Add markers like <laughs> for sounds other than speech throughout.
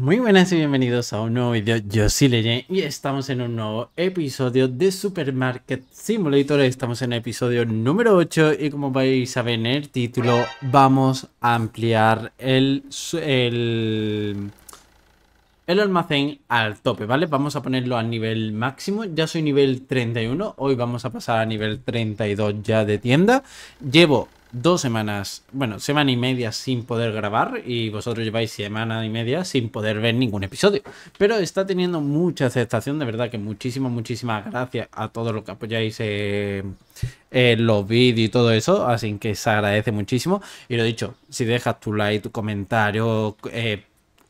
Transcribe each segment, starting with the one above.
Muy buenas y bienvenidos a un nuevo vídeo, yo soy Leye y estamos en un nuevo episodio de Supermarket Simulator, estamos en el episodio número 8 y como vais a ver en el título vamos a ampliar el, el almacén al tope, ¿vale? Vamos a ponerlo a nivel máximo, ya soy nivel 31, hoy vamos a pasar a nivel 32 ya de tienda, llevo dos semanas, bueno, semana y media sin poder grabar y vosotros lleváis semana y media sin poder ver ningún episodio. Pero está teniendo mucha aceptación, de verdad que muchísimas, muchísimas gracias a todos los que apoyáis los vídeos y todo eso, así que se agradece muchísimo. Y lo dicho, si dejas tu like, tu comentario, eh,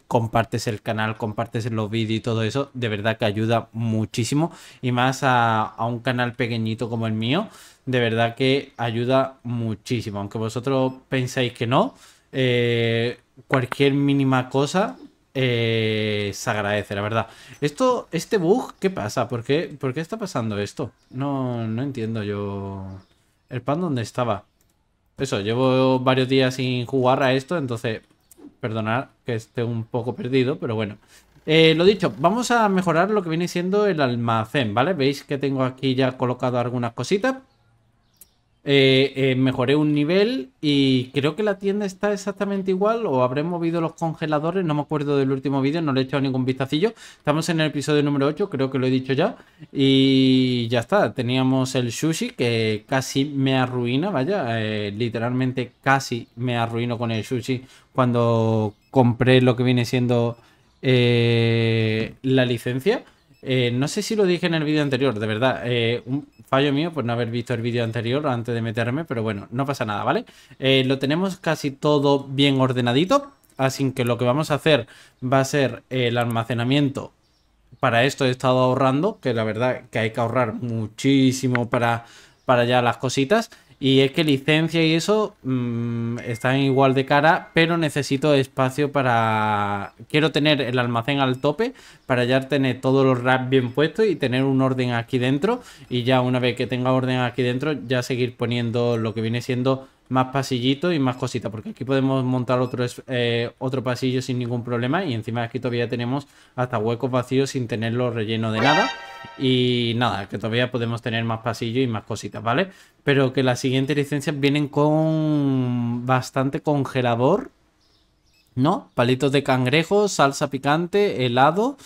compartes el canal, compartes los vídeos y todo eso, de verdad que ayuda muchísimo. Y más a un canal pequeñito como el mío de verdad que ayuda muchísimo. Aunque vosotros pensáis que no, eh, cualquier mínima cosa eh, se agradece, la verdad. Esto, este bug, ¿qué pasa? ¿Por qué, ¿Por está pasando esto? No, no entiendo yo. ¿El pan dónde estaba? Eso, llevo varios días sin jugar a esto, entonces perdonad que esté un poco perdido, pero bueno. Eh, lo dicho, vamos a mejorar lo que viene siendo el almacén, ¿vale? Veis que tengo aquí ya colocado algunas cositas. Eh, eh, mejoré un nivel y creo que la tienda está exactamente igual o habré movido los congeladores, no me acuerdo del último vídeo, no le he echado ningún vistacillo. Estamos en el episodio número 8, creo que lo he dicho ya. Y ya está, teníamos el sushi que casi me arruina, vaya, eh, literalmente casi me arruino con el sushi cuando compré lo que viene siendo la licencia. Eh, no sé si lo dije en el vídeo anterior, de verdad. Eh, un fallo mío por no haber visto el vídeo anterior antes de meterme, pero bueno, no pasa nada, ¿vale? Eh, lo tenemos casi todo bien ordenadito. Así que lo que vamos a hacer va a ser el almacenamiento. Para esto he estado ahorrando, que la verdad que hay que ahorrar muchísimo para, para ya las cositas. Y es que licencia y eso mm, están igual de cara, pero necesito espacio para... Quiero tener el almacén al tope para ya tener todos los racks bien puestos y tener un orden aquí dentro. Y ya una vez que tenga orden aquí dentro, ya seguir poniendo lo que viene siendo más pasillito y más cositas, porque aquí podemos montar otro, eh, otro pasillo sin ningún problema y encima aquí todavía tenemos hasta huecos vacíos sin tenerlo relleno de nada y nada, que todavía podemos tener más pasillos y más cositas, ¿vale? Pero que las siguientes licencias vienen con bastante congelador, ¿no? Palitos de cangrejo, salsa picante, helado...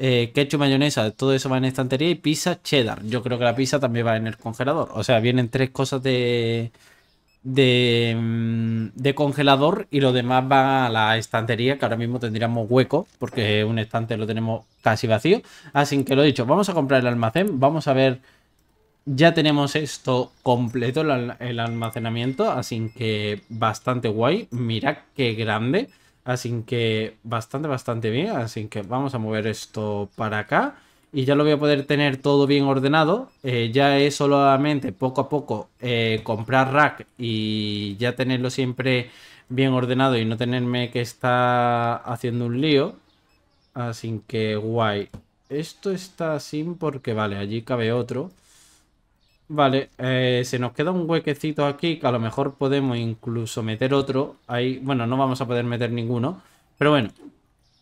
Eh, ketchup, mayonesa, todo eso va en estantería y pizza cheddar. Yo creo que la pizza también va en el congelador. O sea, vienen tres cosas de, Mm, de, congelador y lo demás va a la estantería, que ahora mismo tendríamos hueco, porque un estante lo tenemos casi vacío. Así que lo dicho, vamos a comprar el almacén, vamos a ver... Ya tenemos esto completo, el almacenamiento, así que bastante guay. Mira qué grande, así que bastante, bastante bien. Así que vamos a mover esto para acá y ya lo voy a poder tener todo bien ordenado. Eh, ya es solamente poco a poco eh, comprar rack y ya tenerlo siempre bien ordenado y no tenerme que estar haciendo un lío. Así que guay. Esto está así porque vale, allí cabe otro. Vale, eh, se nos queda un huequecito aquí que a lo mejor podemos incluso meter otro. Ahí, bueno, no vamos a poder meter ninguno. Pero bueno,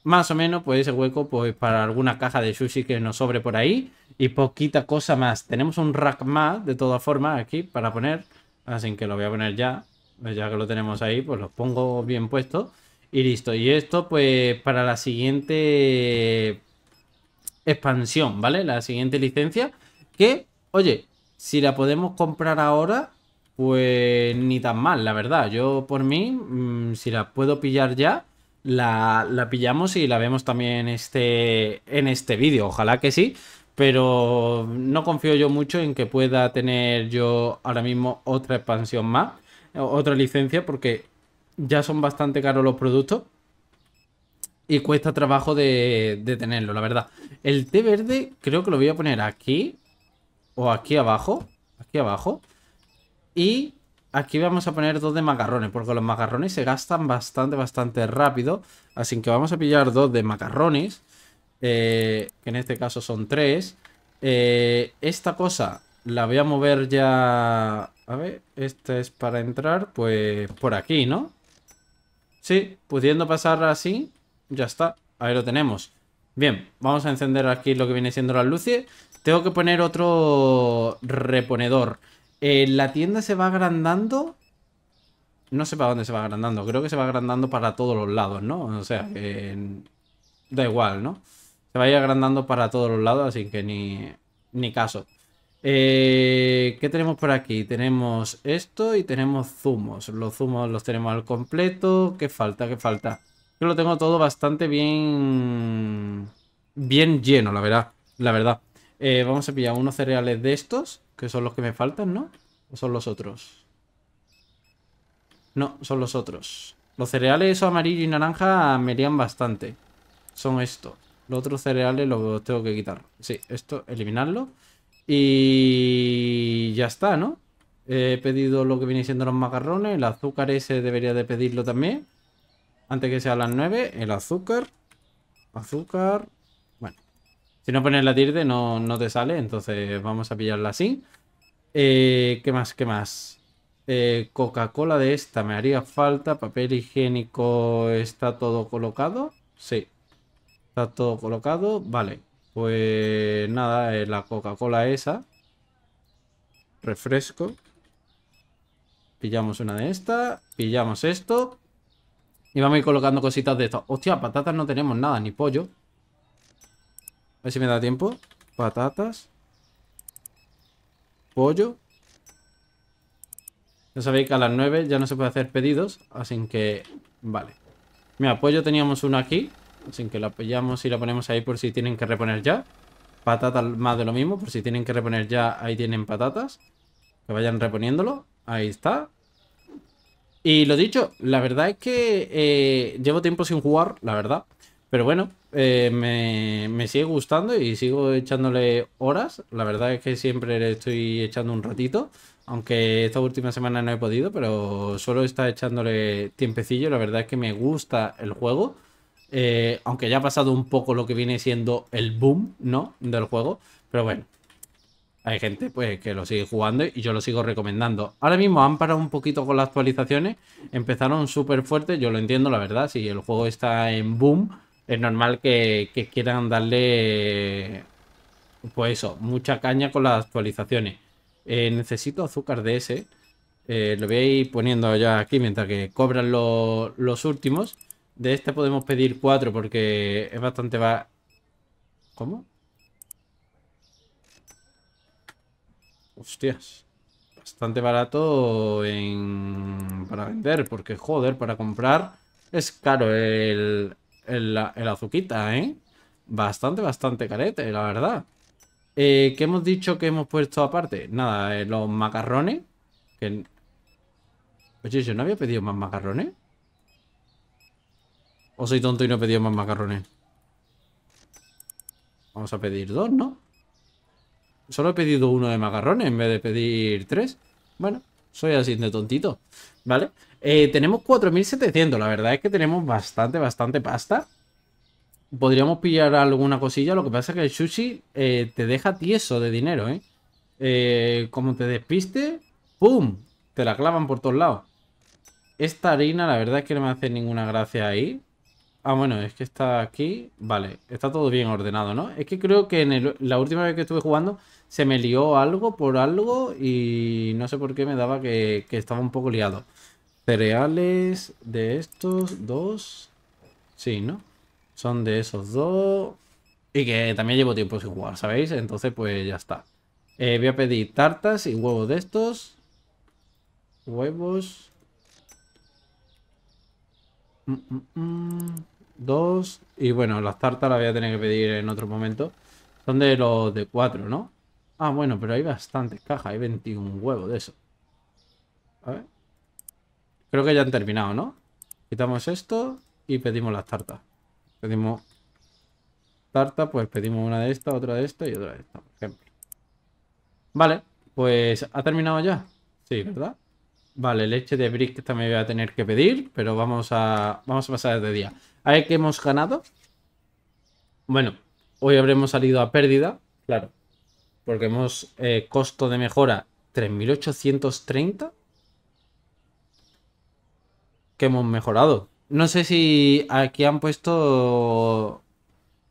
más o menos pues ese hueco pues para alguna caja de sushi que nos sobre por ahí y poquita cosa más. Tenemos un rack más de todas formas aquí para poner, así que lo voy a poner ya, pues, ya que lo tenemos ahí pues lo pongo bien puesto y listo. Y esto pues para la siguiente expansión, ¿vale? La siguiente licencia que, oye, si la podemos comprar ahora pues ni tan mal, la verdad. Yo por mí, mm, si la puedo pillar ya la, pillamos y la vemos también este, en este vídeo. Ojalá que sí, pero no confío yo mucho en que pueda tener yo ahora mismo otra expansión más, otra licencia, porque ya son bastante caros los productos y cuesta trabajo de, tenerlo, la verdad. El té verde creo que lo voy a poner aquí o aquí abajo, aquí abajo. Y Aquí vamos a poner dos de macarrones, porque los macarrones se gastan bastante, bastante rápido. Así que vamos a pillar dos de macarrones, eh, que en este caso son tres. Eh, esta cosa la voy a mover ya... A ver, esta es para entrar, pues por aquí, ¿no? Sí, pudiendo pasar así, ya está. Ahí lo tenemos. Bien, vamos a encender aquí lo que viene siendo las luces. Tengo que poner otro reponedor. Eh, la tienda se va agrandando. No sé para dónde se va agrandando. Creo que se va agrandando para todos los lados, ¿no? O sea, da igual, ¿no? Se va agrandando para todos los lados, así que ni, ni caso. Eh, ¿Qué tenemos por aquí? Tenemos esto y tenemos zumos. Los zumos los tenemos al completo. ¿Qué falta? ¿Qué falta? Yo lo tengo todo bastante bien... Bien lleno, la verdad. La verdad. Eh, vamos a pillar unos cereales de estos. Que son los que me faltan, ¿no? ¿O son los otros? No, son los otros. Los cereales amarillo y naranja me irían bastante. Son estos. Los otros cereales los tengo que quitar. Sí, esto, eliminarlo. Y ya está, ¿no? He pedido lo que viene siendo los macarrones. El azúcar ese debería de pedirlo también. Antes que sea las 9. El azúcar. Azúcar. Si no pones la tirde no, no te sale, entonces vamos a pillarla así. Eh, ¿Qué más? ¿Qué más? Eh, Coca-Cola de esta me haría falta. Papel higiénico está todo colocado. Sí, está todo colocado. Vale, pues nada, eh, la Coca-Cola esa. Refresco. Pillamos una de esta Pillamos esto. Y vamos a ir colocando cositas de estas. Hostia, patatas no tenemos nada, ni pollo a ver si me da tiempo. Patatas. Pollo. Ya sabéis que a las 9 ya no se puede hacer pedidos, así que... Vale. Mira, pollo teníamos uno aquí, así que la apoyamos y la ponemos ahí por si tienen que reponer ya. Patatas más de lo mismo, por si tienen que reponer ya, ahí tienen patatas. Que vayan reponiéndolo. Ahí está. Y lo dicho, la verdad es que eh, llevo tiempo sin jugar, la verdad. Pero bueno, eh, me, sigue gustando y sigo echándole horas. La verdad es que siempre le estoy echando un ratito. Aunque esta última semana no he podido, pero solo está echándole tiempecillo. La verdad es que me gusta el juego. Eh, aunque ya ha pasado un poco lo que viene siendo el boom, ¿no? Del juego. Pero bueno, hay gente pues que lo sigue jugando y yo lo sigo recomendando. Ahora mismo han parado un poquito con las actualizaciones. Empezaron súper fuerte, yo lo entiendo, la verdad. Si el juego está en boom es normal que, quieran darle, pues eso, mucha caña con las actualizaciones. Eh, necesito azúcar de ese. Eh, lo voy a ir poniendo ya aquí mientras que cobran los últimos. De este podemos pedir cuatro porque es bastante... Va... ¿Cómo? Hostias. Bastante barato en... para vender porque, joder, para comprar es caro el, el, azuquita, ¿eh? Bastante, bastante carete, la verdad. Eh, ¿Qué hemos dicho que hemos puesto aparte? Nada, eh, los macarrones. Que... Oye, ¿yo no había pedido más macarrones? ¿O soy tonto y no he pedido más macarrones? Vamos a pedir dos, ¿no? Solo he pedido uno de macarrones en vez de pedir tres. Bueno, soy así de tontito. ¿vale? Eh, tenemos 4.700, la verdad es que tenemos bastante, bastante pasta. Podríamos pillar alguna cosilla, lo que pasa es que el sushi eh, te deja tieso de dinero, ¿eh? ¿eh? Como te despiste, ¡pum! Te la clavan por todos lados. Esta harina, la verdad es que no me hace ninguna gracia ahí. Ah, bueno, es que está aquí. Vale, está todo bien ordenado, ¿no? Es que creo que en la última vez que estuve jugando se me lió algo por algo y no sé por qué me daba que estaba un poco liado. Cereales de estos dos. Sí, ¿no? Son de esos dos. Y que también llevo tiempo sin jugar, ¿sabéis? Entonces, pues ya está. Eh, voy a pedir tartas y huevos de estos. Huevos. Mm, mm, mm. Dos. Y bueno, las tartas las voy a tener que pedir en otro momento. Son de los de cuatro, ¿no? Ah, bueno, pero hay bastantes cajas. Hay 21 huevos de eso. A ver. Creo que ya han terminado, ¿no? Quitamos esto y pedimos las tartas. Pedimos tarta, pues pedimos una de esta, otra de esta y otra de esta, por ejemplo. Vale, pues ha terminado ya. Sí, ¿verdad? Vale, leche de brick también voy a tener que pedir, pero vamos a, vamos a pasar de día. A ver qué hemos ganado. Bueno, hoy habremos salido a pérdida, claro, porque hemos eh, costo de mejora 3.830 que hemos mejorado. No sé si aquí han puesto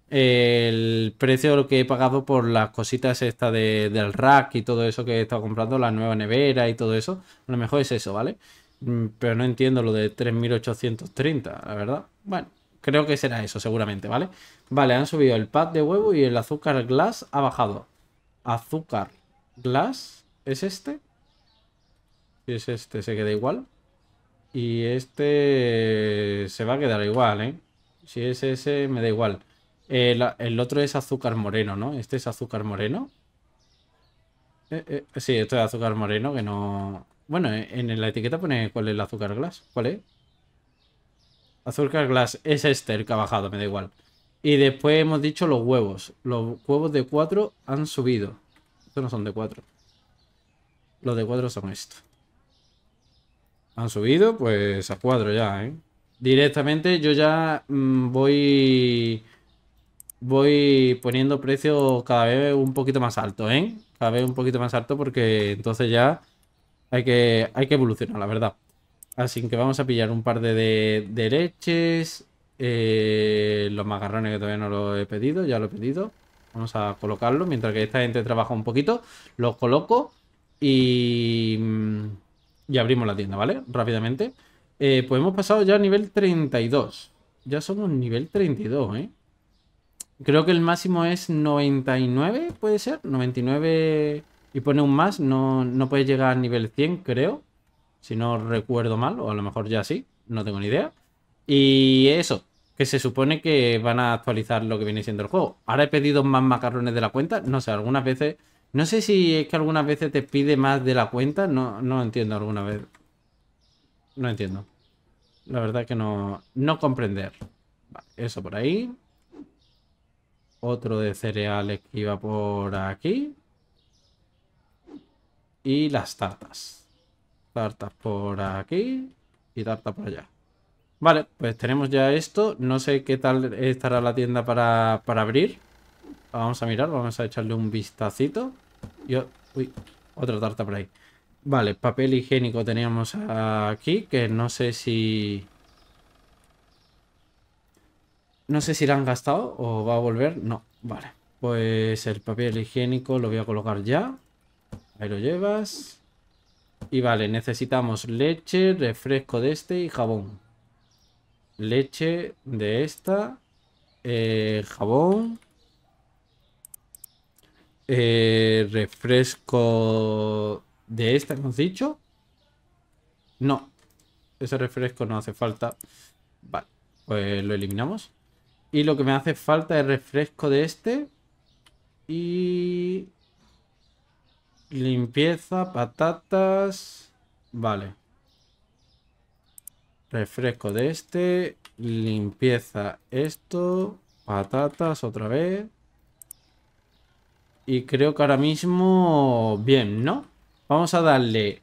el precio de lo que he pagado por las cositas estas de, del rack y todo eso que he estado comprando, la nueva nevera y todo eso. A lo mejor es eso, ¿vale? Mm, pero no entiendo lo de 3.830, la verdad. Bueno, creo que será eso seguramente, ¿vale? Vale, han subido el pad de huevo y el azúcar glass ha bajado. Azúcar glass, ¿es este? es este, se queda igual. Y este se va a quedar igual, ¿eh? Si es ese, me da igual. El, otro es azúcar moreno, ¿no? Este es azúcar moreno. Eh, eh, sí, esto es azúcar moreno que no... Bueno, eh, en la etiqueta pone cuál es el azúcar glass. ¿Cuál es? Azúcar glass es este el que ha bajado, me da igual. Y después hemos dicho los huevos. Los huevos de 4 han subido. Estos no son de 4. Los de 4 son estos. Han subido, pues a cuadro ya, ¿eh? Directamente yo ya mm, voy... Voy poniendo precios cada vez un poquito más altos, ¿eh? Cada vez un poquito más alto porque entonces ya hay que, hay que evolucionar, la verdad. Así que vamos a pillar un par de, de, eh, los macarrones que todavía no los he pedido, ya lo he pedido. Vamos a colocarlo. Mientras que esta gente trabaja un poquito, los coloco. Y... Mm, y abrimos la tienda, ¿vale? Rápidamente. Eh, pues hemos pasado ya a nivel 32. Ya somos nivel 32, ¿eh? Creo que el máximo es 99, puede ser. 99 y pone un más. No, puede llegar a nivel 100, creo. Si no recuerdo mal, o a lo mejor ya sí. No tengo ni idea. Y eso, que se supone que van a actualizar lo que viene siendo el juego. Ahora he pedido más macarrones de la cuenta. No sé, algunas veces no sé si es que algunas veces te pide más de la cuenta. No, entiendo alguna vez. No entiendo. La verdad que no, no comprender. eso por ahí. Otro de cereales que iba por aquí. Y las tartas. Tartas por aquí y tartas por allá. Vale, pues tenemos ya esto. No sé qué tal estará la tienda para, para abrir. Vamos a mirar, vamos a echarle un vistacito. Yo... Uy, otra tarta por ahí. Vale, papel higiénico teníamos aquí, que no sé si... No sé si la han gastado o va a volver. No, vale. Pues el papel higiénico lo voy a colocar ya. Ahí lo llevas. Y vale, necesitamos leche, refresco de este y jabón. Leche de esta. Eh, jabón. Eh, refresco de este hemos dicho. No, ese refresco no hace falta. Vale, pues lo eliminamos. Y lo que me hace falta es refresco de este. Y... Limpieza, patatas... Vale. Refresco de este. Limpieza esto. Patatas otra vez. Y creo que ahora mismo... Bien, ¿no? Vamos a darle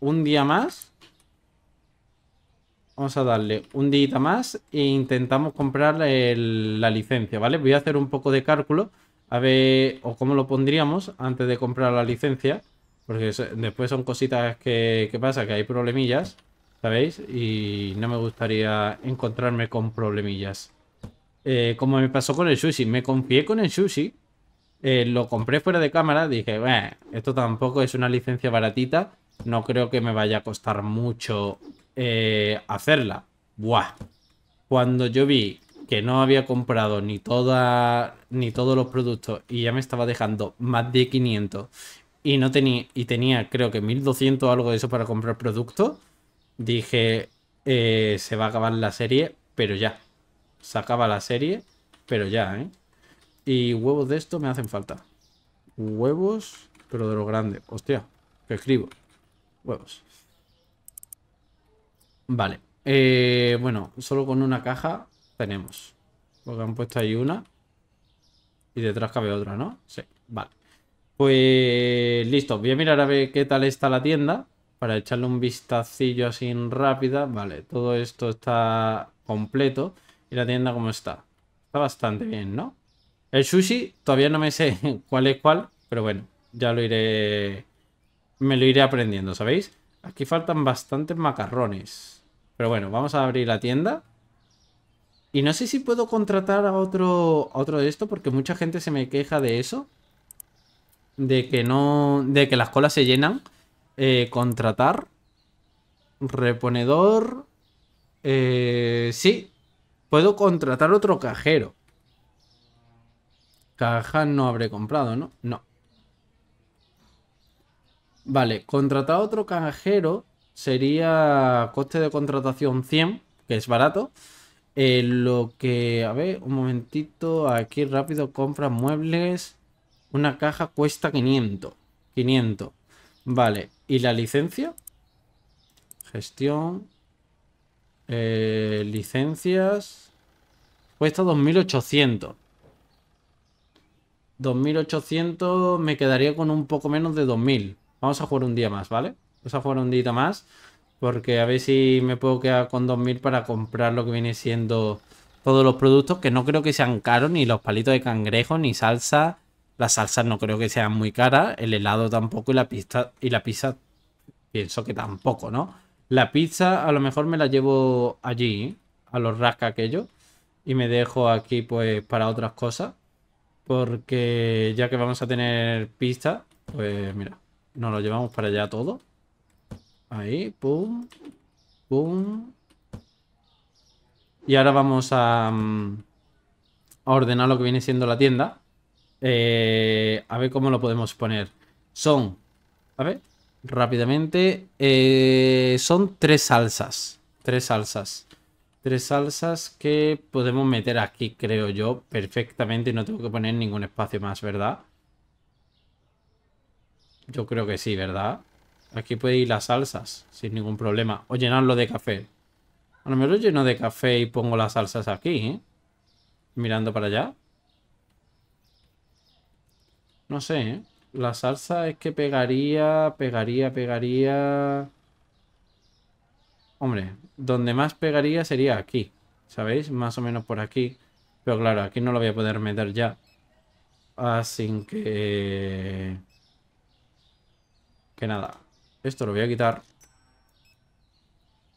un día más. Vamos a darle un día más e intentamos comprar la licencia, ¿vale? Voy a hacer un poco de cálculo, a ver, o cómo lo pondríamos antes de comprar la licencia, porque después son cositas que, pasa, que hay problemillas, ¿sabéis? Y no me gustaría encontrarme con problemillas. Eh, como me pasó con el sushi, me confié con el sushi eh, lo compré fuera de cámara, dije, esto tampoco es una licencia baratita, no creo que me vaya a costar mucho eh, hacerla. Buah. Cuando yo vi que no había comprado ni, toda, ni todos los productos y ya me estaba dejando más de 500 y, no tenía, y tenía creo que 1200 o algo de eso para comprar productos, dije, eh, se va a acabar la serie, pero ya. Se acaba la serie, pero ya, ¿eh? Y huevos de esto me hacen falta. Huevos, pero de lo grande. Hostia, que escribo. Huevos. Vale. Eh, bueno, solo con una caja tenemos. Porque han puesto ahí una. Y detrás cabe otra, ¿no? Sí, vale. Pues listo. Voy a mirar a ver qué tal está la tienda. Para echarle un vistacillo así en rápida. Vale, todo esto está completo. Y la tienda cómo está. Está bastante bien, ¿no? El sushi, todavía no me sé <laughs> cuál es cuál, pero bueno, ya lo iré... Me lo iré aprendiendo, ¿sabéis? Aquí faltan bastantes macarrones. Pero bueno, vamos a abrir la tienda. Y no sé si puedo contratar a otro, otro de esto, porque mucha gente se me queja de eso. De que no... De que las colas se llenan. Eh, contratar. Reponedor. Eh, sí. Puedo contratar otro cajero. Caja no habré comprado, ¿no? No. Vale, contratar otro cajero sería coste de contratación 100, que es barato. Eh, lo que, a ver, un momentito, aquí rápido, compra muebles. Una caja cuesta 500. 500. Vale, ¿y la licencia? Gestión. Eh, licencias. Cuesta 2800. 2800 me quedaría con un poco menos de 2000. Vamos a jugar un día más, ¿vale? Vamos a jugar un día más. Porque a ver si me puedo quedar con 2000 para comprar lo que viene siendo todos los productos. Que no creo que sean caros, ni los palitos de cangrejo, ni salsa. Las salsas no creo que sean muy caras. El helado tampoco y la pizza, y la pizza pienso que tampoco, ¿no? La pizza a lo mejor me la llevo allí, a los rasca aquello. Y me dejo aquí pues para otras cosas. Porque ya que vamos a tener pista, pues mira, nos lo llevamos para allá todo. Ahí, pum, pum. Y ahora vamos a, mm, ordenar lo que viene siendo la tienda. Eh, a ver cómo lo podemos poner. Son, a ver, rápidamente, eh, son tres salsas. Tres salsas tres salsas que podemos meter aquí, creo yo, perfectamente. No tengo que poner ningún espacio más, ¿verdad? Yo creo que sí, ¿verdad? Aquí puede ir las salsas, sin ningún problema. O llenarlo de café. A lo mejor lo lleno de café y pongo las salsas aquí, ¿eh? Mirando para allá. No sé, ¿eh? La salsa es que pegaría, pegaría, pegaría... Hombre, donde más pegaría sería aquí, ¿sabéis? Más o menos por aquí. Pero claro, aquí no lo voy a poder meter ya. Así que... Que nada. Esto lo voy a quitar.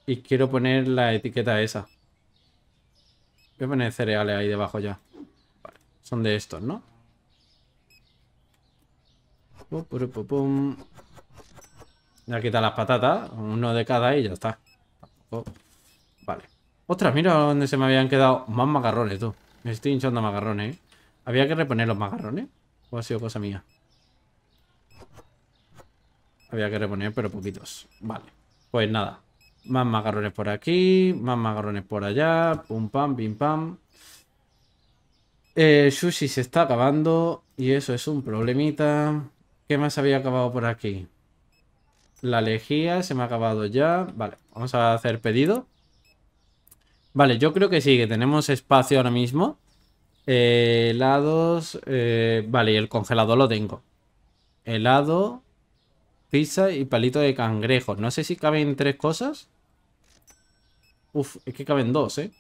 Y quiero poner la etiqueta esa. Voy a poner cereales ahí debajo ya. Vale. Son de estos, ¿no? Ya quita las patatas. Uno de cada y ya está. Oh, vale. Ostras, mira dónde se me habían quedado más macarrones, tú. Me estoy hinchando macarrones, ¿eh? ¿Había que reponer los macarrones? ¿O ha sido cosa mía? Había que reponer, pero poquitos. Vale. Pues nada. Más macarrones por aquí, más macarrones por allá. Pum, pam, pim, pam. El eh, sushi se está acabando y eso es un problemita. ¿Qué más había acabado por aquí? La lejía se me ha acabado ya. Vale, vamos a hacer pedido. Vale, yo creo que sí, que tenemos espacio ahora mismo. Eh, helados. Eh, vale, y el congelador lo tengo. Helado, pizza y palito de cangrejo. No sé si caben tres cosas. Uf, es que caben dos, ¿eh?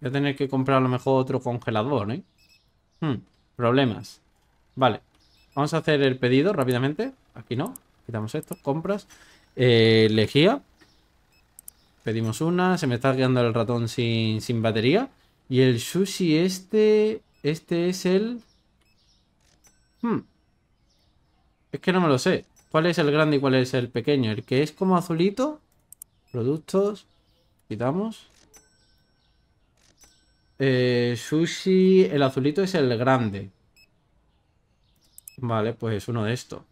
Voy a tener que comprar a lo mejor otro congelador, ¿eh? Hmm, problemas. Vale, vamos a hacer el pedido rápidamente. Aquí no. Quitamos esto, compras. Eh, lejía. Pedimos una. Se me está quedando el ratón sin, batería. Y el sushi este... Este es el... Hmm, es que no me lo sé. ¿Cuál es el grande y cuál es el pequeño? El que es como azulito. Productos. Quitamos. Eh, sushi. El azulito es el grande. Vale, pues es uno de estos.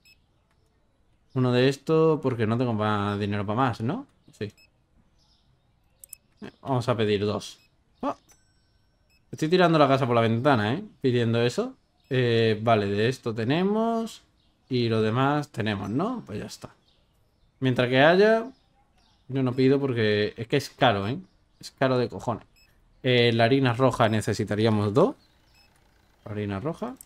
Uno de estos porque no tengo más dinero para más, ¿no? Sí. Vamos a pedir dos. Oh. Estoy tirando la casa por la ventana, ¿eh? Pidiendo eso. Eh, vale, de esto tenemos. Y lo demás tenemos, ¿no? Pues ya está. Mientras que haya... Yo no pido porque es que es caro, ¿eh? Es caro de cojones. Eh, la harina roja necesitaríamos dos. Harina roja.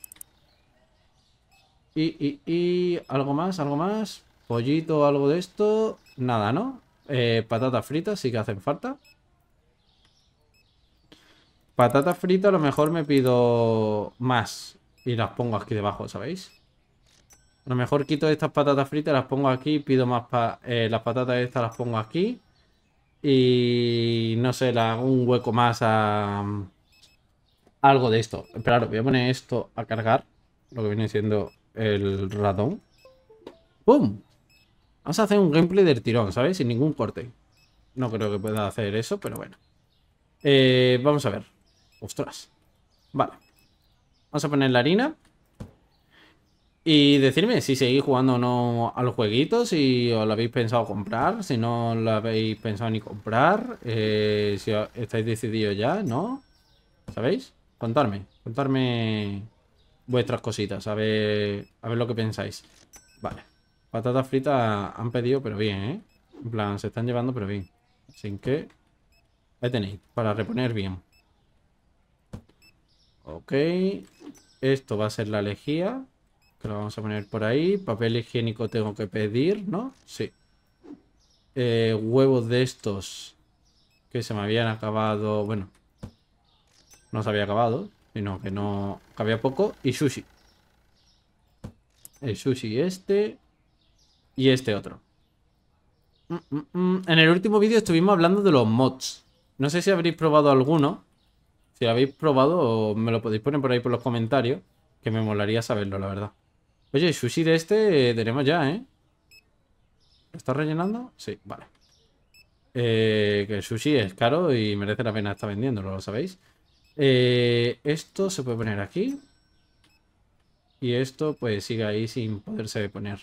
Y, algo más, algo más. Pollito, algo de esto. Nada, ¿no? Eh, patatas fritas sí que hacen falta. Patatas fritas a lo mejor me pido más. Y las pongo aquí debajo, ¿sabéis? A lo mejor quito estas patatas fritas, las pongo aquí, pido más... para... Eh, las patatas estas las pongo aquí. Y no sé, hago un hueco más a... Algo de esto. Claro, voy a poner esto a cargar. Lo que viene siendo el ratón. ¡Pum! Vamos a hacer un gameplay del tirón, ¿sabes? Sin ningún corte. No creo que pueda hacer eso, pero bueno. Eh, vamos a ver. Ostras. Vale. Vamos a poner la harina. Y decirme si seguís jugando o no al jueguitos. si os lo habéis pensado comprar, si no lo habéis pensado ni comprar, eh, si estáis decididos ya, ¿no? ¿Sabéis? Contarme, contarme vuestras cositas, a ver, a ver lo que pensáis. Vale. Patatas fritas han pedido, pero bien, ¿eh? En plan, se están llevando, pero bien. Sin que... Ahí tenéis, para reponer bien. Ok. Esto va a ser la lejía. Que lo vamos a poner por ahí. Papel higiénico tengo que pedir, ¿no? Sí. Eh, huevos de estos que se me habían acabado... Bueno, no se había acabado. Y no, que no... Que había poco. Y sushi. El sushi este. Y este otro. Mm, mm, mm. En el último vídeo estuvimos hablando de los mods. No sé si habréis probado alguno. Si habéis probado, me lo podéis poner por ahí por los comentarios. Que me molaría saberlo, la verdad. Oye, sushi de este eh, tenemos ya, ¿eh? ¿Lo está rellenando? Sí, vale. Eh, que el sushi es caro y merece la pena estar vendiéndolo, ¿lo sabéis? Eh, esto se puede poner aquí. Y esto pues sigue ahí sin poderse poner.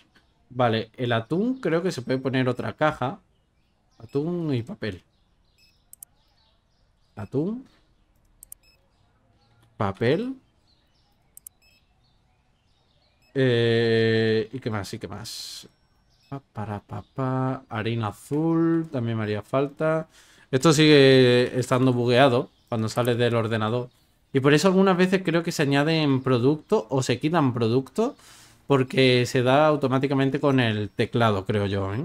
Vale, el atún creo que se puede poner otra caja. Atún y papel. Atún. Papel. Eh, ¿Y qué más? ¿Y qué más? Para papá. Harina azul. También me haría falta. Esto sigue estando bugueado cuando sales del ordenador. Y por eso algunas veces creo que se añaden producto o se quitan productos porque se da automáticamente con el teclado, creo yo. ¿eh?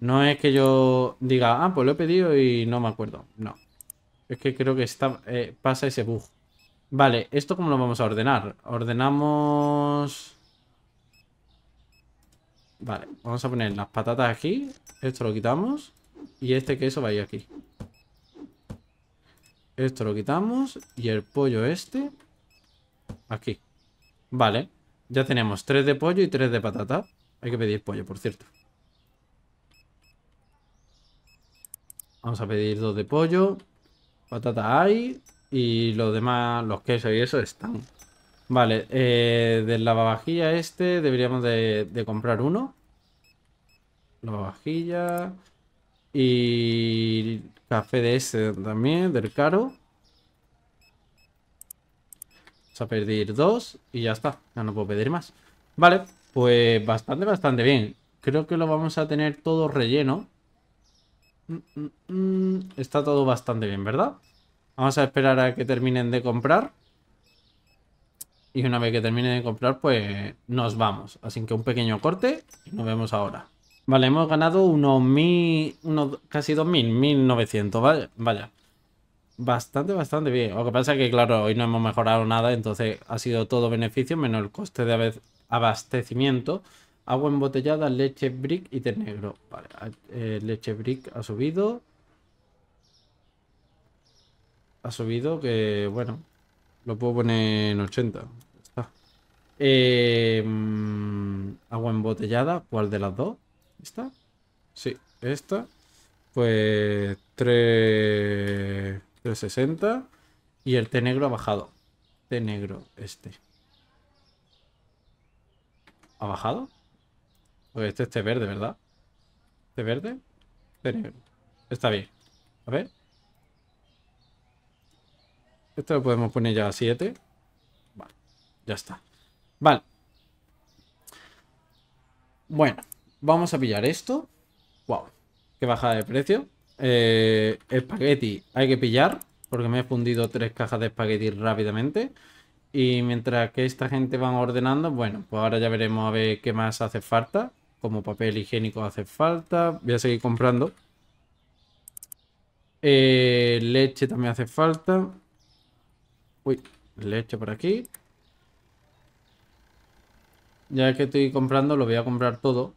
No es que yo diga, ah, pues lo he pedido y no me acuerdo. No. Es que creo que está, eh, pasa ese bug. Vale, ¿esto cómo lo vamos a ordenar? Ordenamos... Vale, vamos a poner las patatas aquí. Esto lo quitamos. Y este queso va a ir aquí. Esto lo quitamos. Y el pollo este. Aquí. Vale. Ya tenemos tres de pollo y tres de patata. Hay que pedir pollo, por cierto. Vamos a pedir dos de pollo. Patata hay. Y los demás, los quesos y eso están. Vale, eh, del lavavajilla este deberíamos de, comprar uno. Lavavajilla. Y café de ese también, del caro. Vamos a pedir dos y ya está. Ya no puedo pedir más. Vale, pues bastante, bastante bien. Creo que lo vamos a tener todo relleno. Mm, mm, mm. Está todo bastante bien, ¿verdad? Vamos a esperar a que terminen de comprar. Y una vez que terminen de comprar, pues nos vamos. Así que un pequeño corte y nos vemos ahora. Vale, hemos ganado unos mil, unos casi 2000, 1900, ¿vale? Vaya. Bastante, bastante bien. Lo que pasa es que, claro, hoy no hemos mejorado nada, entonces ha sido todo beneficio, menos el coste de abastecimiento. Agua embotellada, leche brick y té negro. Vale, eh, leche brick ha subido. Ha subido que, bueno, lo puedo poner en 80. Eh, mm, agua embotellada, ¿cuál de las dos? ¿Esta? Sí, esta. Pues 360. Y el té negro ha bajado. T negro, este. ¿Ha bajado? Pues este es verde, ¿verdad? ¿Té verde? Té negro. Está bien. A ver. Esto lo podemos poner ya a 7. Vale, ya está. Vale. Bueno. Vamos a pillar esto. Wow, qué bajada de precio. Eh, espagueti hay que pillar, porque me he fundido tres cajas de espagueti rápidamente. Y mientras que esta gente van ordenando, bueno, pues ahora ya veremos a ver qué más hace falta. Como papel higiénico hace falta. Voy a seguir comprando. Eh, leche también hace falta. Uy, leche por aquí. Ya que estoy comprando, lo voy a comprar todo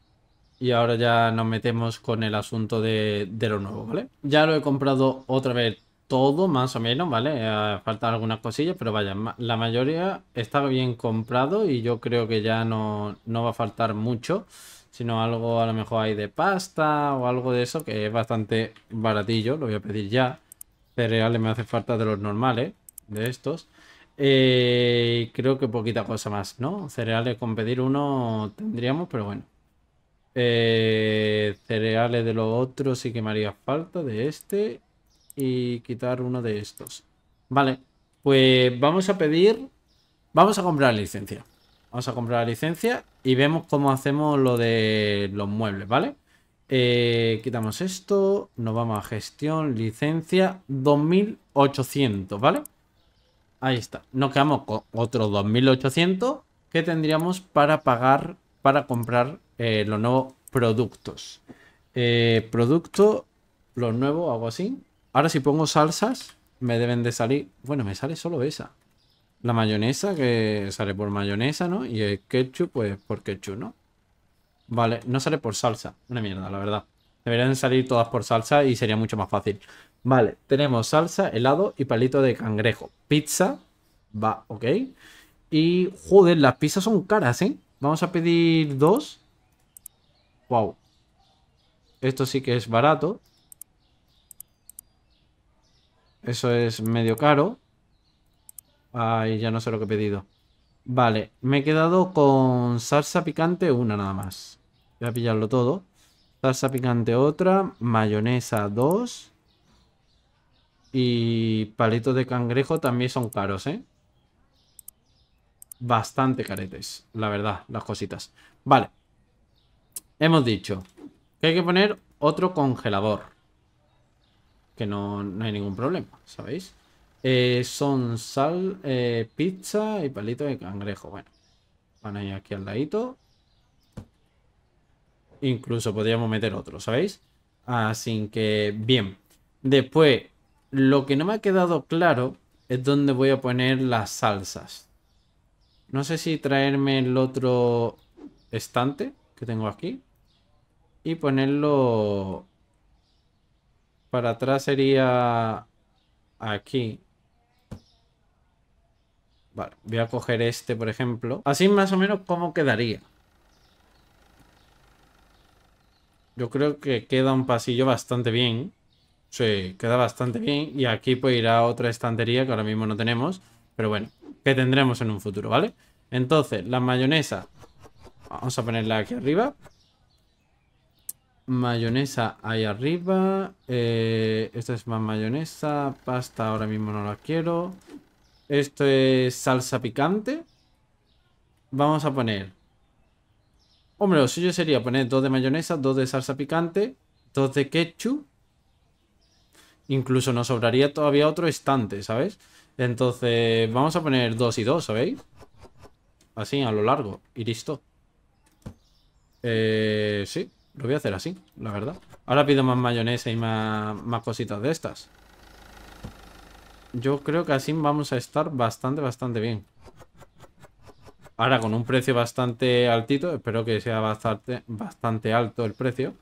y ahora ya nos metemos con el asunto de, de, lo nuevo, ¿vale? Ya lo he comprado otra vez todo, más o menos, ¿vale? Faltan algunas cosillas, pero vaya, la mayoría está bien comprado y yo creo que ya no, va a faltar mucho, sino algo a lo mejor hay de pasta o algo de eso, que es bastante baratillo, lo voy a pedir ya. Cereales me hace falta de los normales, de estos. Eh, creo que poquita cosa más, ¿no? Cereales con pedir uno tendríamos, pero bueno. Eh, cereales de los otros Y que me haría falta de este y quitar uno de estos. Vale, pues vamos a pedir, vamos a comprar licencia. Vamos a comprar licencia y vemos cómo hacemos lo de los muebles, ¿vale? Eh, quitamos esto, nos vamos a gestión, licencia, 2800, ¿vale? Ahí está, nos quedamos con otros 2800 que tendríamos para pagar, para comprar eh, los nuevos productos. Eh, producto, los nuevos, algo así. Ahora si pongo salsas, me deben de salir... Bueno, me sale solo esa. La mayonesa, que sale por mayonesa, ¿no? Y el ketchup, pues por ketchup, ¿no? Vale, no sale por salsa. Una mierda, la verdad. Deberían salir todas por salsa y sería mucho más fácil. Vale, tenemos salsa, helado y palito de cangrejo. Pizza, va, ok. Y, joder, las pizzas son caras, ¿eh? Vamos a pedir dos Wow. Esto sí que es barato. Eso es medio caro. Ay, ya no sé lo que he pedido. Vale, me he quedado con salsa picante una nada más. Voy a pillarlo todo. Salsa picante otra, mayonesa dos. Y palitos de cangrejo también son caros, ¿eh? Bastante caretes, la verdad, las cositas. Vale, Hemos dicho que hay que poner otro congelador. Que no, hay ningún problema, ¿sabéis? Eh, son sal, eh, pizza y palitos de cangrejo. Bueno, van ahí aquí al ladito. Incluso podríamos meter otro, ¿sabéis? Así que, bien. Después, lo que no me ha quedado claro es dónde voy a poner las salsas. No sé si traerme el otro estante que tengo aquí y ponerlo para atrás sería aquí. Vale, voy a coger este, por ejemplo. Así más o menos como quedaría. Yo creo que queda un pasillo bastante bien. se queda bastante bien. Y aquí pues irá otra estantería que ahora mismo no tenemos. Pero bueno, que tendremos en un futuro, ¿vale? Entonces, la mayonesa. Vamos a ponerla aquí arriba mayonesa ahí arriba. Eh, esta es más mayonesa. Pasta ahora mismo no la quiero. Esto es salsa picante. Vamos a poner... Hombre, lo suyo sería poner dos de mayonesa, dos de salsa picante, dos de ketchup. Incluso nos sobraría todavía otro estante, ¿sabes? Entonces, vamos a poner dos y dos, ¿sabéis? Así, a lo largo. Y listo. Eh, sí, lo voy a hacer así, la verdad. Ahora pido más mayonesa y más, cositas de estas. Yo creo que así vamos a estar bastante, bastante bien. Ahora con un precio bastante altito. Espero que sea bastante, bastante alto el precio.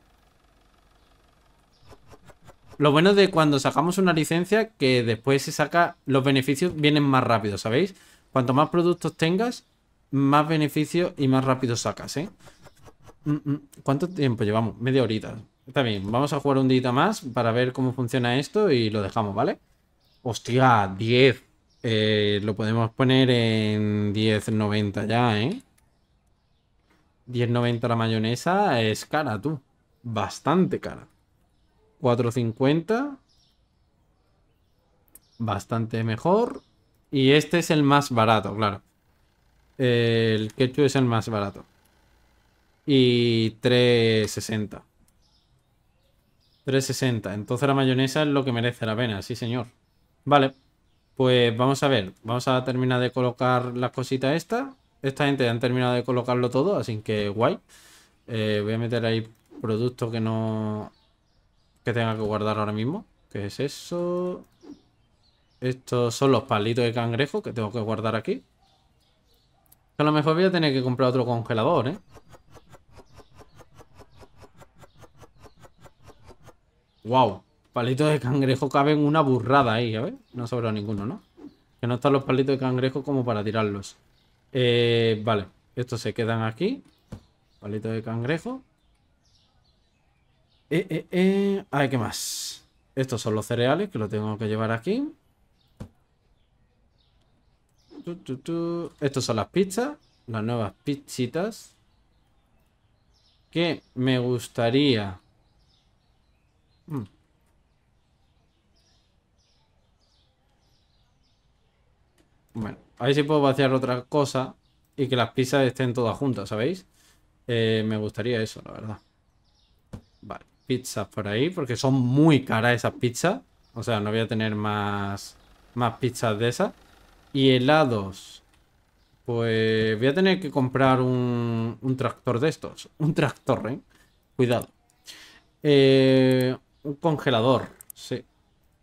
Lo bueno de cuando sacamos una licencia que después se saca, los beneficios vienen más rápido, ¿sabéis? Cuanto más productos tengas, más beneficios y más rápido sacas, ¿eh? Mm, mm. ¿Cuánto tiempo llevamos? Media horita. Está bien, vamos a jugar un día más para ver cómo funciona esto y lo dejamos, ¿vale? Hostia, 10. Eh, lo podemos poner en 10.90 ya, ¿eh? 10.90 la mayonesa es cara, tú. Bastante cara. 4.50. Bastante mejor. Y este es el más barato, claro. El ketchup es el más barato y 360. 360. Entonces la mayonesa es lo que merece la pena, sí señor. Vale, pues vamos a ver. Vamos a terminar de colocar las cositas estas. Esta gente han terminado de colocarlo todo, así que guay. Eh, voy a meter ahí producto que no... Que tenga que guardar ahora mismo. ¿Qué es eso? Estos son los palitos de cangrejo que tengo que guardar aquí. A lo mejor voy a tener que comprar otro congelador, ¿eh? Wow, palitos de cangrejo caben una burrada ahí, a ver. No sobra ninguno, ¿no? Que no están los palitos de cangrejo como para tirarlos. Eh, vale, estos se quedan aquí. Palitos de cangrejo. Eh, eh, eh. ¿qué más? Estos son los cereales que lo tengo que llevar aquí. Estos son las pizzas. Las nuevas pizzitas. Que me gustaría Mm. Bueno, a ver si puedo vaciar otra cosa y que las pizzas estén todas juntas, ¿sabéis? Eh, me gustaría eso, la verdad. Vale, pizzas por ahí, porque son muy caras esas pizzas. O sea, no voy a tener más, más pizzas de esas. Y helados. Pues voy a tener que comprar un, un tractor de estos. Un tractor, ¿eh? Cuidado. Eh, un congelador, sí.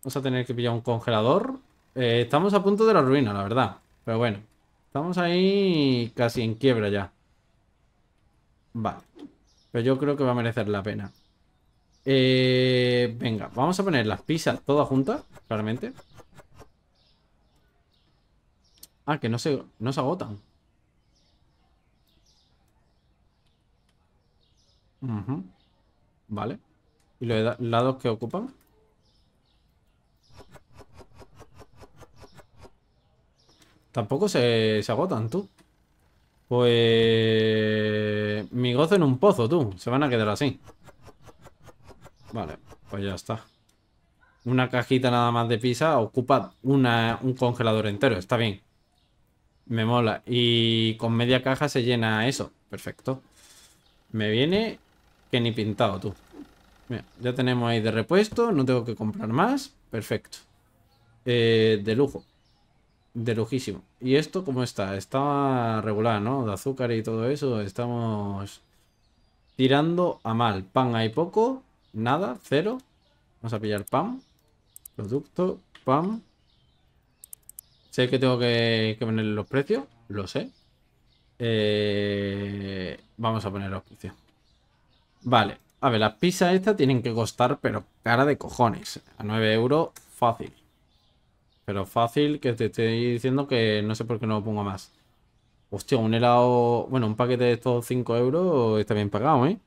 Vamos a tener que pillar un congelador. Eh, estamos a punto de la ruina, la verdad. Pero bueno, estamos ahí casi en quiebra ya. Vale. Pero yo creo que va a merecer la pena. Eh, venga, vamos a poner las pizzas todas juntas, claramente. Ah, que no se, no agotan. Vale. ¿Y los lados que ocupan? Tampoco se, agotan, tú. Pues... Mi gozo en un pozo, tú. Se van a quedar así. Vale, pues ya está. Una cajita nada más de pizza ocupa un congelador entero. Está bien. Me mola. Y con media caja se llena eso. Perfecto. Me viene que ni pintado, tú ya tenemos ahí de repuesto, no tengo que comprar más. Perfecto. Eh, de lujo. De lujísimo. ¿Y esto cómo está? Está regular, ¿no? De azúcar y todo eso. Estamos tirando a mal. Pan hay poco. Nada, cero. Vamos a pillar pan. Producto, pan. Sé que tengo que, poner los precios. Lo sé. Eh, vamos a poner los precios. Vale. A ver, las pizzas estas tienen que costar, pero cara de cojones. A 9 euros, fácil. Pero fácil que te estoy diciendo que no sé por qué no lo pongo más. Hostia, un helado... Bueno, un paquete de estos 5 euros está bien pagado, ¿eh?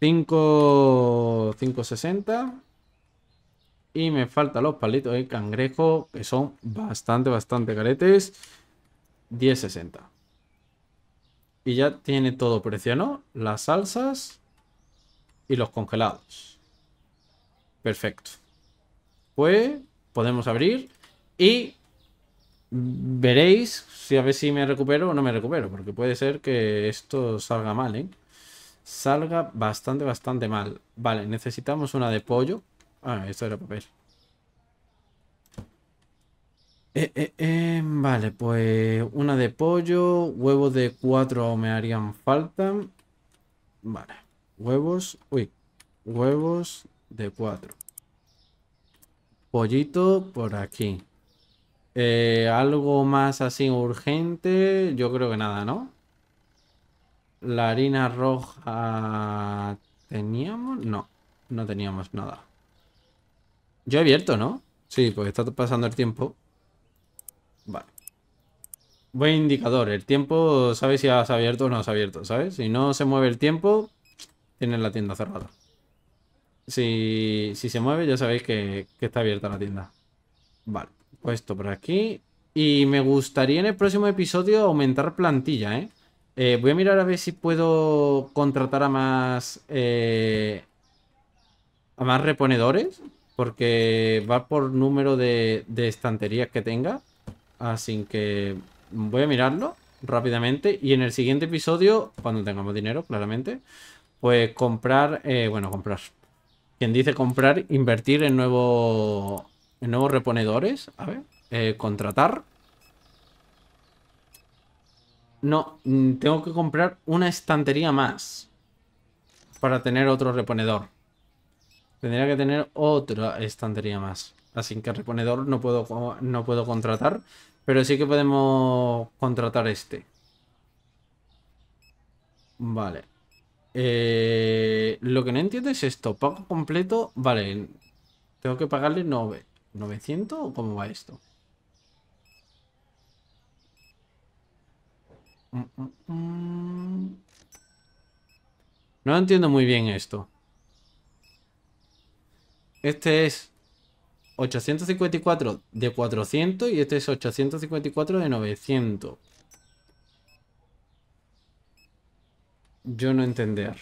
5... 5,60. Y me faltan los palitos de cangrejo, que son bastante, bastante caretes. 10,60. Y ya tiene todo precio, ¿no? Las salsas y los congelados. Perfecto. Pues podemos abrir y veréis si a ver si me recupero o no me recupero, porque puede ser que esto salga mal, ¿eh? Salga bastante, bastante mal. Vale, necesitamos una de pollo. Ah, esto era papel. Eh, eh, eh, vale, pues una de pollo, huevos de cuatro me harían falta. Vale. Huevos, uy, huevos de 4. Pollito por aquí. Eh, algo más así urgente, yo creo que nada, ¿no? La harina roja... ¿Teníamos? No, no teníamos nada. Yo he abierto, ¿no? Sí, pues está pasando el tiempo. Vale. Buen indicador. El tiempo ¿sabes si has abierto o no has abierto, ¿sabes? Si no se mueve el tiempo, tienen la tienda cerrada. Si, si se mueve, ya sabéis que, está abierta la tienda. Vale, Puesto esto por aquí. Y me gustaría en el próximo episodio aumentar plantilla, ¿eh? eh voy a mirar a ver si puedo contratar a más. Eh, a más reponedores. Porque va por número de, de, estanterías que tenga. Así que voy a mirarlo rápidamente. Y en el siguiente episodio, cuando tengamos dinero, claramente, pues comprar, eh, bueno, comprar. Quien dice comprar, invertir en, nuevo, en nuevos reponedores. A ver, eh, contratar. No, mm, tengo que comprar una estantería más para tener otro reponedor. Tendría que tener otra estantería más. Así que reponedor no puedo, no puedo contratar, pero sí que podemos contratar este. Vale. Eh, lo que no entiendo es esto. Pago completo. Vale. Tengo que pagarle 9, 900 o cómo va esto. Mm, mm, mm. No entiendo muy bien esto. Este es 854 de 400 y este es 854 de 900. yo no entender.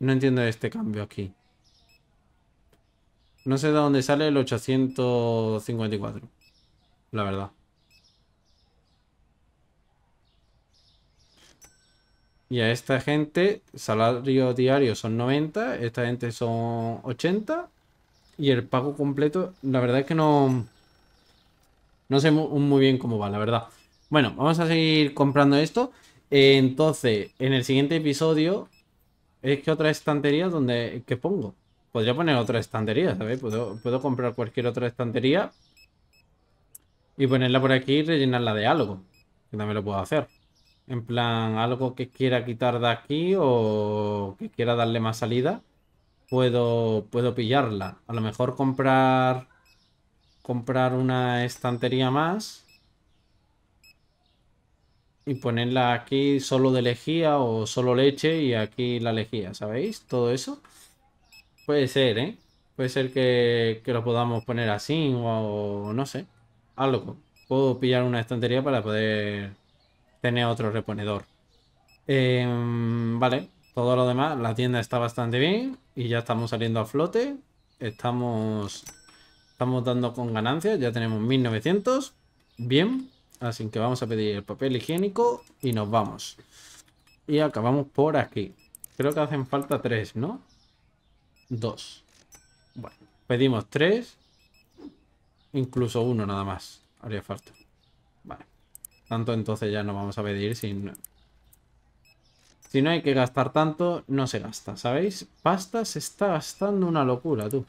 No entiendo este cambio aquí. No sé de dónde sale el 854. La verdad. Y a esta gente, salario diario son 90, esta gente son 80. Y el pago completo, la verdad es que no... No sé muy bien cómo va, la verdad. Bueno, vamos a seguir comprando esto entonces, en el siguiente episodio, es que otra estantería donde, ¿qué pongo? Podría poner otra estantería, ¿sabéis? Puedo, comprar cualquier otra estantería y ponerla por aquí y rellenarla de algo. Que también lo puedo hacer. En plan, algo que quiera quitar de aquí o que quiera darle más salida, puedo, puedo pillarla. A lo mejor comprar, comprar una estantería más y ponerla aquí solo de lejía o solo leche y aquí la lejía, ¿sabéis? Todo eso. Puede ser, ¿eh? Puede ser que, lo podamos poner así o, no sé. Algo. Puedo pillar una estantería para poder tener otro reponedor. Em, vale, todo lo demás, la tienda está bastante bien y ya estamos saliendo a flote. Estamos, estamos dando con ganancias, ya tenemos 1900. Bien. Así que vamos a pedir el papel higiénico y nos vamos. Y acabamos por aquí. Creo que hacen falta tres, ¿no? Dos. Bueno, pedimos tres. Incluso uno nada más. Haría falta. Vale. Tanto entonces ya no vamos a pedir sin... Si no hay que gastar tanto, no se gasta, ¿sabéis? Pasta se está gastando una locura, tú.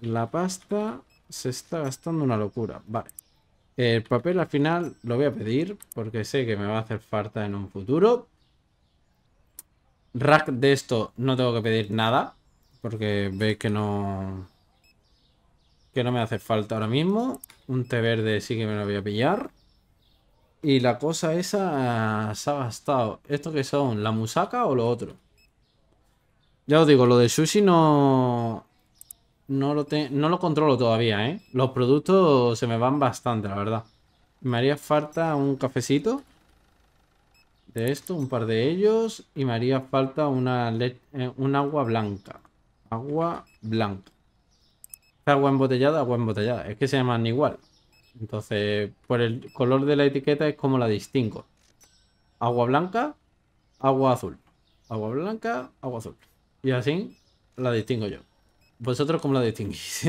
La pasta se está gastando una locura. Vale. El papel al final lo voy a pedir porque sé que me va a hacer falta en un futuro. Rack de esto no tengo que pedir nada porque veis que no... Que no me hace falta ahora mismo. Un té verde sí que me lo voy a pillar. Y la cosa esa ah, se ha gastado. ¿Esto qué son? ¿La musaca o lo otro? Ya os digo, lo de sushi no... No lo, no lo controlo todavía, ¿eh? Los productos se me van bastante, la verdad. Me haría falta un cafecito. De esto, un par de ellos. Y me haría falta una eh, un agua blanca. Agua blanca. Agua embotellada, agua embotellada. Es que se llaman igual. Entonces, por el color de la etiqueta es como la distingo. Agua blanca, agua azul. Agua blanca, agua azul. Y así la distingo yo. ¿Vosotros pues cómo la distinguís?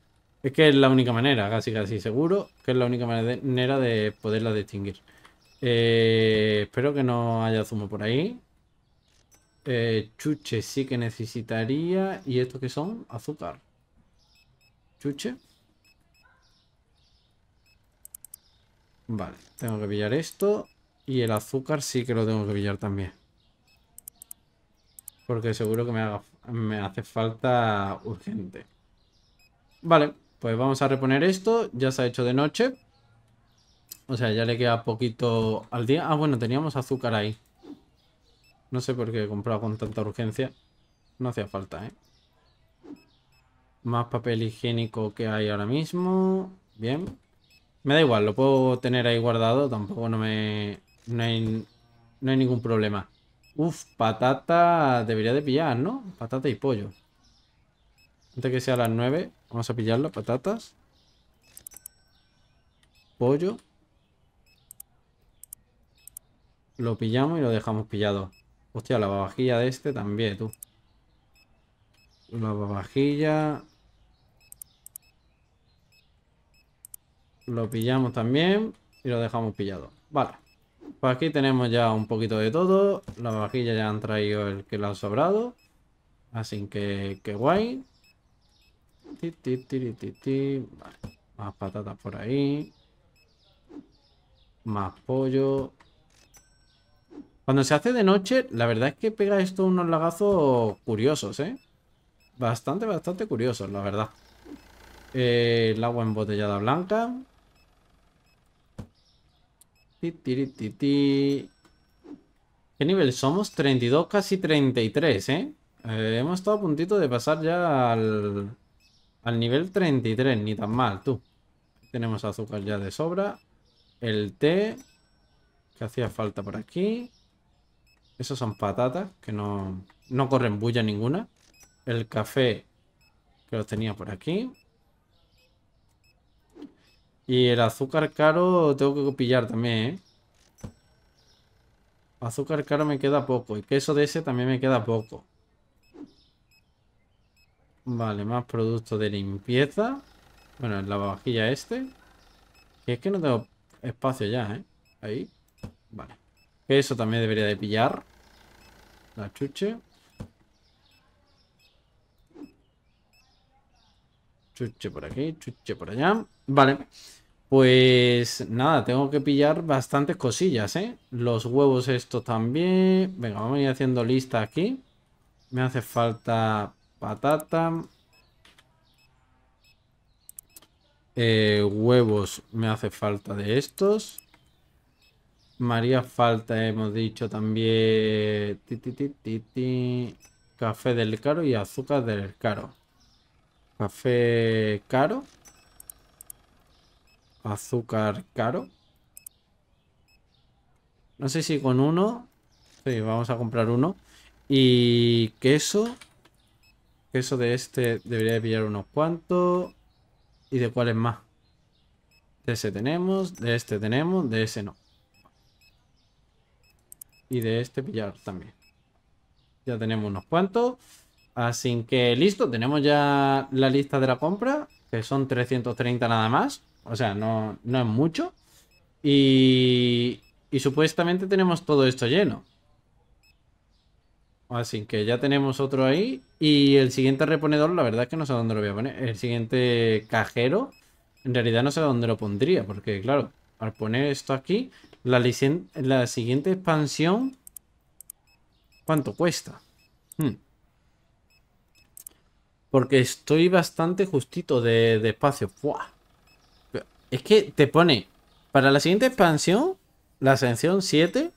<laughs> es que es la única manera, casi casi seguro, que es la única manera de poderla distinguir. Eh, espero que no haya zumo por ahí. Eh, chuche sí que necesitaría. ¿Y estos qué son? Azúcar. Chuche. Vale, tengo que pillar esto. Y el azúcar sí que lo tengo que pillar también. Porque seguro que me, hace falta urgente. Vale, pues vamos a reponer esto. Ya se ha hecho de noche. O sea, ya le queda poquito al día. Ah, bueno, teníamos azúcar ahí. No sé por qué he comprado con tanta urgencia. No hacía falta, ¿eh? Más papel higiénico que hay ahora mismo. Bien. Me da igual, lo puedo tener ahí guardado. Tampoco no me... no hay ningún problema. Uf, patata debería de pillar, ¿no? Patata y pollo. Antes que sea las 9, vamos a pillar las patatas. Pollo. Lo pillamos y lo dejamos pillado. Hostia, la babajilla de este también, tú. La babajilla Lo pillamos también y lo dejamos pillado. Vale. Pues aquí tenemos ya un poquito de todo. La vajilla ya han traído el que le han sobrado. Así que, Qué guay. Más patatas por ahí. Más pollo. Cuando se hace de noche, la verdad es que pega esto unos lagazos curiosos, ¿eh? Bastante, bastante curiosos, la verdad. Eh, el agua embotellada blanca. ¿Qué nivel somos? 32, casi 33, ¿eh? ¿eh? hemos estado a puntito de pasar ya al, nivel 33, ni tan mal, tú. Tenemos azúcar ya de sobra. El té, que hacía falta por aquí. Esas son patatas, que no, no corren bulla ninguna. El café, que lo tenía por aquí. Y el azúcar caro tengo que pillar también, ¿eh? Azúcar caro me queda poco. Y queso de ese también me queda poco. Vale, más producto de limpieza. Bueno, el lavavajilla este. es que no tengo espacio ya, ¿eh? Ahí. Vale. Queso también debería de pillar. La chuche. Chuche por aquí, chuche por allá. Vale. Pues nada, tengo que pillar bastantes cosillas, ¿eh? Los huevos esto también. Venga, vamos a ir haciendo lista aquí. Me hace falta patata. Eh, huevos me hace falta de estos. María falta, hemos dicho también... Ti, Café del caro y azúcar del caro. Café caro. Azúcar caro. No sé si con uno. Sí, vamos a comprar uno. Y queso. Queso de este debería de pillar unos cuantos. ¿Y de cuáles más? De ese tenemos, de este tenemos, de ese no. Y de este pillar también. Ya tenemos unos cuantos. Así que listo, tenemos ya la lista de la compra, que son 330 nada más. O sea, no, no es mucho. Y, supuestamente tenemos todo esto lleno. Así que ya tenemos otro ahí. Y el siguiente reponedor, la verdad es que no sé dónde lo voy a poner. El siguiente cajero, en realidad no sé dónde lo pondría. Porque, claro, al poner esto aquí, la, la siguiente expansión, ¿cuánto cuesta? Hmm. Porque estoy bastante justito de, de espacio. ¡Fua! Es que te pone para la siguiente expansión, la ascensión 7,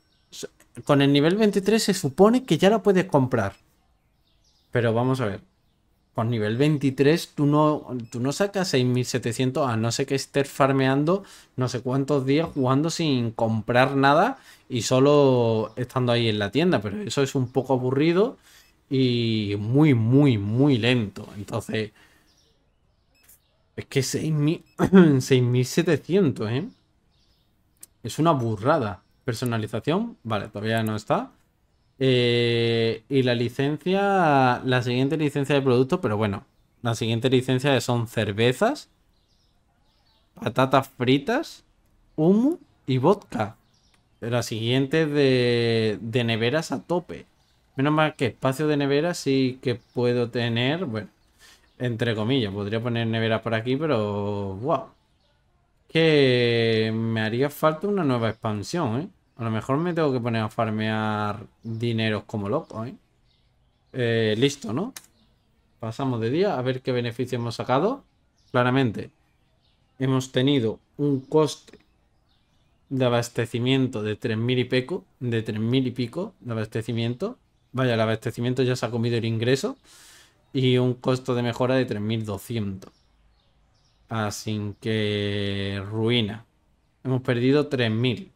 con el nivel 23 se supone que ya la puedes comprar. Pero vamos a ver. Con nivel 23 tú no, no sacas 6700 a no ser que estés farmeando no sé cuántos días jugando sin comprar nada y solo estando ahí en la tienda. Pero eso es un poco aburrido y muy, muy, muy lento. Entonces... Es que 6.700, <clears throat> ¿eh? Es una burrada. Personalización, vale, todavía no está. Eh, y la licencia, la siguiente licencia de producto, pero bueno, la siguiente licencia son cervezas, patatas fritas, humo y vodka. La siguiente de, de neveras a tope. Menos mal que espacio de neveras sí que puedo tener, bueno, entre comillas, podría poner nevera por aquí, pero... ¡Wow! Que me haría falta una nueva expansión, ¿eh? A lo mejor me tengo que poner a farmear dineros como loco, ¿eh? ¿eh? listo, ¿no? Pasamos de día a ver qué beneficio hemos sacado. Claramente, hemos tenido un coste de abastecimiento de 3.000 y pico, de 3.000 y pico de abastecimiento. Vaya, el abastecimiento ya se ha comido el ingreso y un costo de mejora de 3200. Así que ruina. Hemos perdido 3000.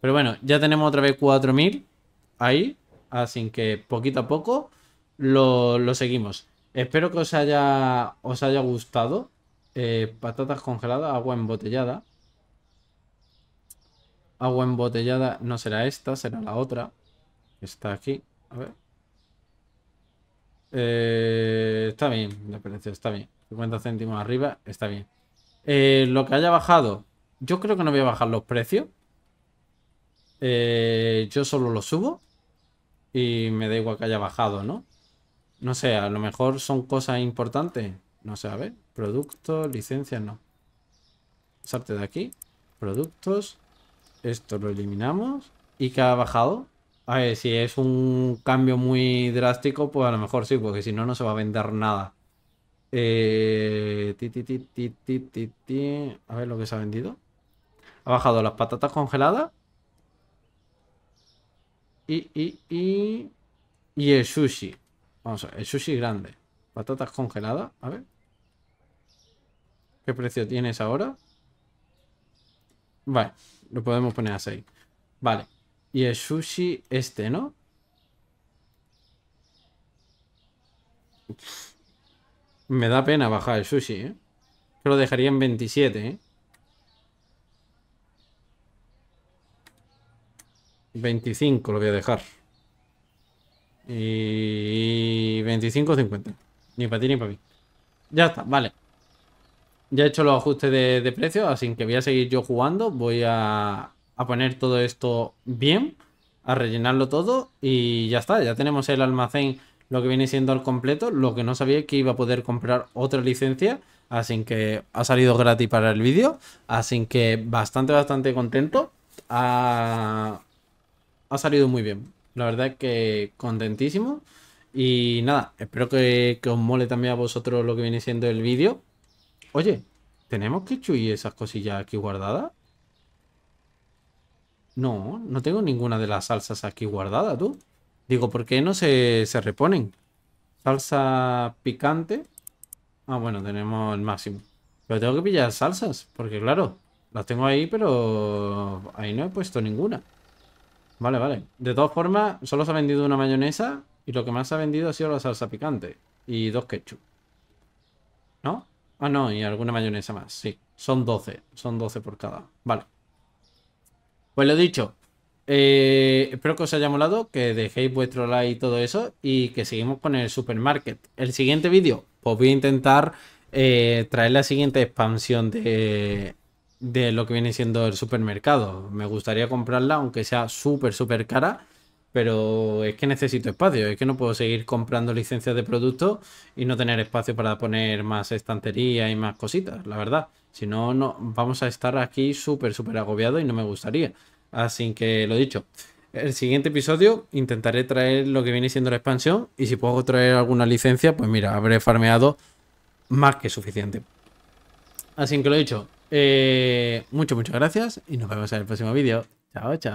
Pero bueno, ya tenemos otra vez 4000 ahí. Así que poquito a poco lo, seguimos. Espero que os haya, os haya gustado. Eh, patatas congeladas, agua embotellada. Agua embotellada no será esta, será la otra. Está aquí. A ver. Eh, está bien, la precio está bien. 50 céntimos arriba, está bien. Eh, lo que haya bajado, yo creo que no voy a bajar los precios. Eh, yo solo lo subo y me da igual que haya bajado, ¿no? No sé, a lo mejor son cosas importantes. No sé, a ver, productos, licencias, no. Salte de aquí, productos, esto lo eliminamos. ¿Y qué ha bajado? A ver, si es un cambio muy drástico, pues a lo mejor sí, porque si no, no se va a vender nada. Eh, a ver lo que se ha vendido. Ha bajado las patatas congeladas. Y, y, y, y el sushi. Vamos a ver, el sushi grande. Patatas congeladas. A ver. ¿Qué precio tienes ahora? Vale, lo podemos poner a 6. Vale. Y el sushi este, ¿no? Me da pena bajar el sushi, ¿eh? Yo lo dejaría en 27, ¿eh? 25 lo voy a dejar. Y 25 50. Ni para ti ni para mí. Ya está, vale. Ya he hecho los ajustes de, de precio, así que voy a seguir yo jugando. Voy a, a poner todo esto bien, a rellenarlo todo y ya está, ya tenemos el almacén, lo que viene siendo al completo, lo que no sabía que iba a poder comprar otra licencia, así que ha salido gratis para el vídeo, así que bastante, bastante contento, ha, salido muy bien, la verdad es que contentísimo. Y nada, espero que, os mole también a vosotros lo que viene siendo el vídeo. Oye, ¿tenemos que y esas cosillas aquí guardadas? No, no tengo ninguna de las salsas aquí guardada, tú. Digo, ¿por qué no se, reponen? Salsa picante. Ah, bueno, tenemos el máximo. Pero tengo que pillar salsas, porque claro, las tengo ahí, pero ahí no he puesto ninguna. Vale, vale. De todas formas, solo se ha vendido una mayonesa y lo que más se ha vendido ha sido la salsa picante y dos ketchup. ¿No? Ah, no, y alguna mayonesa más, sí. Son 12, son 12 por cada. Vale. Pues lo dicho, eh, espero que os haya molado, que dejéis vuestro like y todo eso y que seguimos con el supermarket. El siguiente vídeo, pues voy a intentar eh, traer la siguiente expansión de, de lo que viene siendo el supermercado. Me gustaría comprarla, aunque sea súper, súper cara pero es que necesito espacio, es que no puedo seguir comprando licencias de productos y no tener espacio para poner más estantería y más cositas, la verdad. Si no, no vamos a estar aquí súper, súper agobiados y no me gustaría. Así que lo dicho, el siguiente episodio intentaré traer lo que viene siendo la expansión y si puedo traer alguna licencia, pues mira, habré farmeado más que suficiente. Así que lo dicho, eh, muchas, muchas gracias y nos vemos en el próximo vídeo. Chao, chao.